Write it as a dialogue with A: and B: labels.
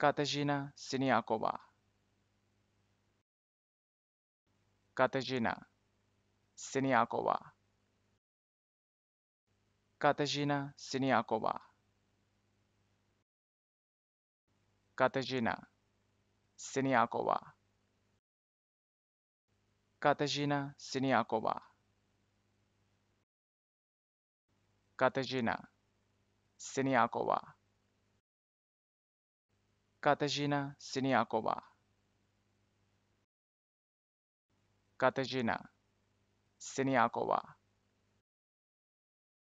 A: Katarzyna Siniakova. Katarzyna Siniakova. Katarzyna Siniakova. Katarzyna Siniakova. Katarzyna Siniakova. Siniakova. Katarzyna Siniakova Katarzyna Siniakova